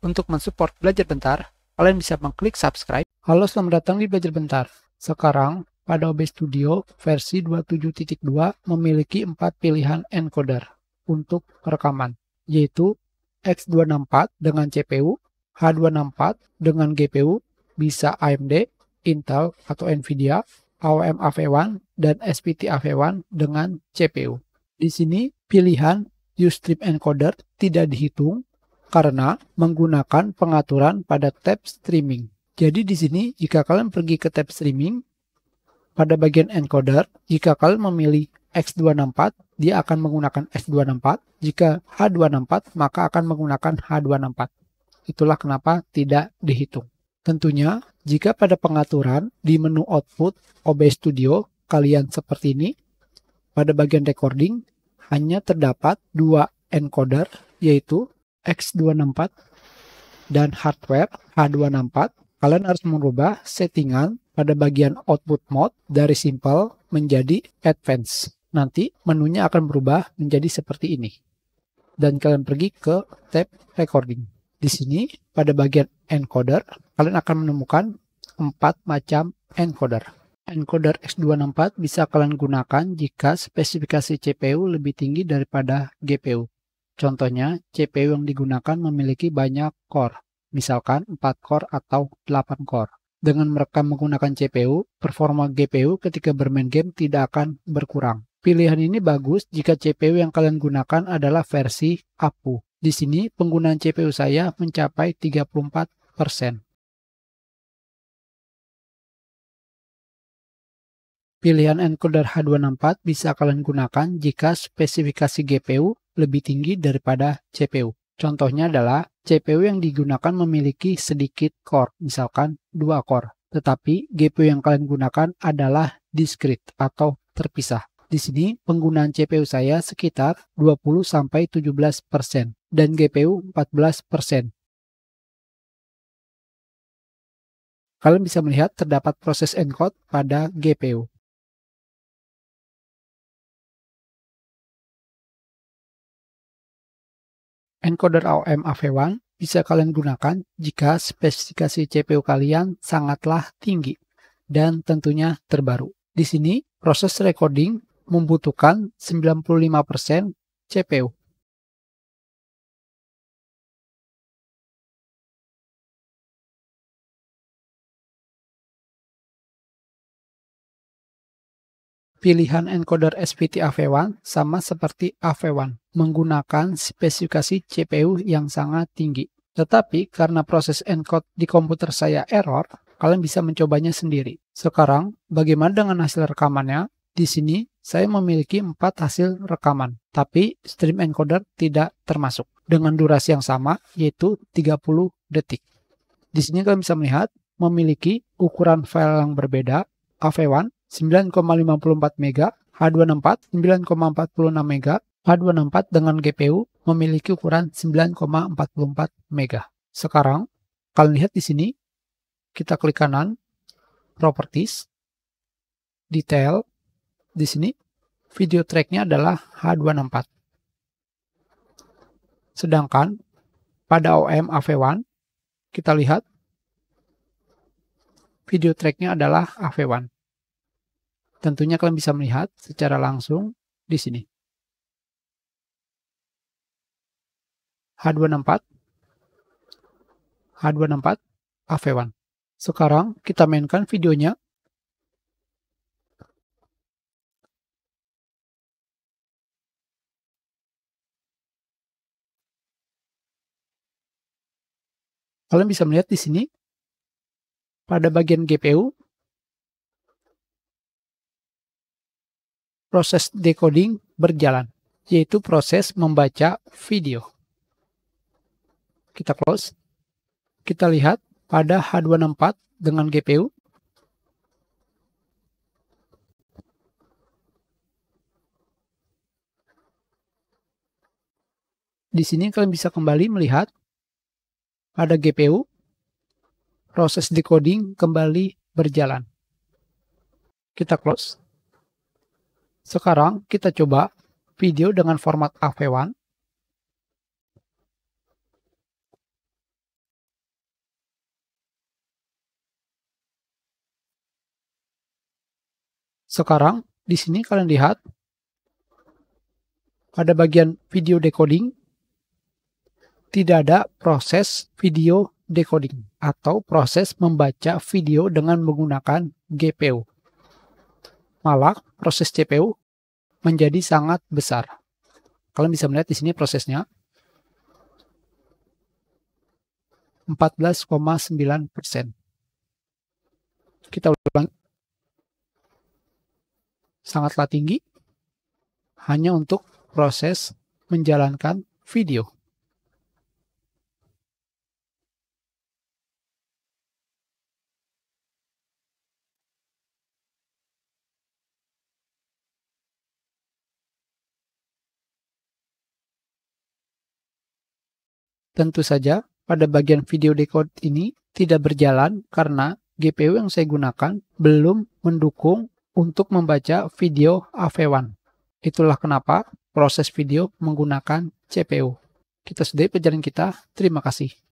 Untuk mensupport Belajar Bentar, kalian bisa mengklik subscribe. Halo, selamat datang di Belajar Bentar. Sekarang, pada OBS Studio versi 27.2 memiliki empat pilihan encoder untuk rekaman, yaitu X264 dengan CPU, H264 dengan GPU, bisa AMD, Intel atau NVIDIA, AOM AV1, dan SPT AV1 dengan CPU. Di sini, pilihan Ustream Encoder tidak dihitung karena menggunakan pengaturan pada tab streaming. Jadi di sini jika kalian pergi ke tab streaming, pada bagian encoder, jika kalian memilih X264, dia akan menggunakan X264. Jika H264, maka akan menggunakan H264. Itulah kenapa tidak dihitung. Tentunya, jika pada pengaturan di menu output OBS Studio, kalian seperti ini, pada bagian recording, hanya terdapat dua encoder, yaitu X264 dan hardware H264, kalian harus merubah settingan pada bagian output mode dari simple menjadi Advanced. Nanti menunya akan berubah menjadi seperti ini. Dan kalian pergi ke tab recording. Di sini pada bagian encoder, kalian akan menemukan empat macam encoder. Encoder X264 bisa kalian gunakan jika spesifikasi CPU lebih tinggi daripada GPU. Contohnya, CPU yang digunakan memiliki banyak core, misalkan 4 core atau 8 core. Dengan merekam menggunakan CPU, performa GPU ketika bermain game tidak akan berkurang. Pilihan ini bagus jika CPU yang kalian gunakan adalah versi APU. Di sini penggunaan CPU saya mencapai 34 Pilihan encoder H264 bisa kalian gunakan jika spesifikasi GPU lebih tinggi daripada CPU. Contohnya adalah CPU yang digunakan memiliki sedikit core, misalkan 2 core. Tetapi GPU yang kalian gunakan adalah discrete atau terpisah. Di sini penggunaan CPU saya sekitar 20-17% dan GPU 14%. Kalian bisa melihat terdapat proses encode pada GPU. Encoder AOM AV1 bisa kalian gunakan jika spesifikasi CPU kalian sangatlah tinggi dan tentunya terbaru. Di sini, proses recording membutuhkan 95% CPU. Pilihan encoder SPT AV1 sama seperti AV1, menggunakan spesifikasi CPU yang sangat tinggi. Tetapi karena proses encode di komputer saya error, kalian bisa mencobanya sendiri. Sekarang, bagaimana dengan hasil rekamannya? Di sini, saya memiliki empat hasil rekaman, tapi stream encoder tidak termasuk. Dengan durasi yang sama, yaitu 30 detik. Di sini kalian bisa melihat, memiliki ukuran file yang berbeda, AV1 9,54 mega, H264 9,46 mega, H264 dengan GPU memiliki ukuran 9,44 mega. Sekarang kalian lihat di sini kita klik kanan properties detail di sini video tracknya adalah H264. Sedangkan pada OM AV1 kita lihat video tracknya adalah AV1. Tentunya kalian bisa melihat secara langsung di sini. H264, H264, AV1. Sekarang kita mainkan videonya. Kalian bisa melihat di sini, pada bagian GPU proses decoding berjalan, yaitu proses membaca video. Kita close. Kita lihat pada H264 dengan GPU. Di sini kalian bisa kembali melihat pada GPU proses decoding kembali berjalan. Kita close. Sekarang kita coba video dengan format AV1. Sekarang di sini kalian lihat pada bagian video decoding tidak ada proses video decoding atau proses membaca video dengan menggunakan GPU. Malah proses CPU menjadi sangat besar. Kalian bisa melihat di sini prosesnya. 14,9 persen. Kita ulang. Sangatlah tinggi. Hanya untuk proses menjalankan video. Tentu saja, pada bagian video decode ini tidak berjalan karena GPU yang saya gunakan belum mendukung untuk membaca video AV1. Itulah kenapa proses video menggunakan CPU. Kita sudahi pelajaran kita. Terima kasih.